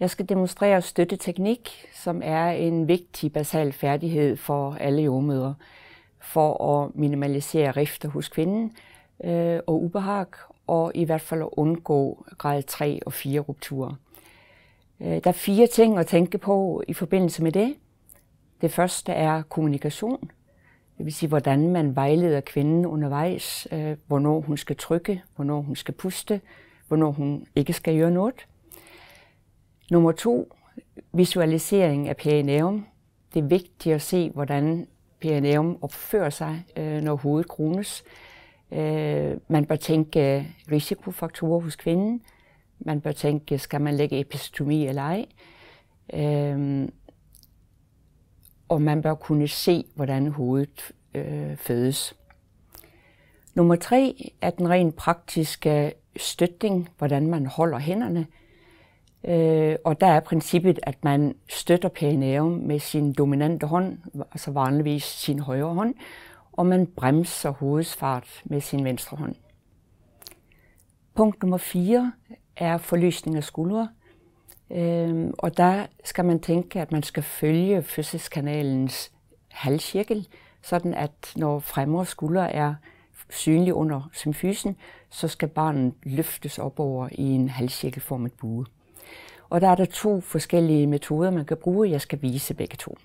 Jeg skal demonstrere støtteteknik, som er en vigtig basal færdighed for alle jordmøder, for at minimalisere rifter hos kvinden øh, og ubehag, og i hvert fald at undgå grad 3 og 4 rupturer. Øh, der er fire ting at tænke på i forbindelse med det. Det første er kommunikation. Det vil sige, hvordan man vejleder kvinden undervejs, øh, hvornår hun skal trykke, hvornår hun skal puste, hvornår hun ikke skal gøre noget. Nummer to, visualisering af perineum. Det er vigtigt at se, hvordan perineum opfører sig, øh, når hovedet krones. Øh, man bør tænke risikofaktorer hos kvinden. Man bør tænke, skal man lægge epistomi eller ej? Øh, og man bør kunne se, hvordan hovedet fødes. Nummer tre er den rent praktiske støtning, hvordan man holder hænderne. Øh, og der er princippet, at man støtter perineum med sin dominante hånd, altså vanligvis sin højre hånd, og man bremser hovedsfart med sin venstre hånd. Punkt nummer 4 er forlysning af skuldre. Øhm, og der skal man tænke, at man skal følge fødselskanalens halvcirkel, sådan at når fremre skulder er synlig under symfysen, så skal barnet løftes op over i en halvcirkelformet bue. Og der er der to forskellige metoder, man kan bruge. Jeg skal vise begge to.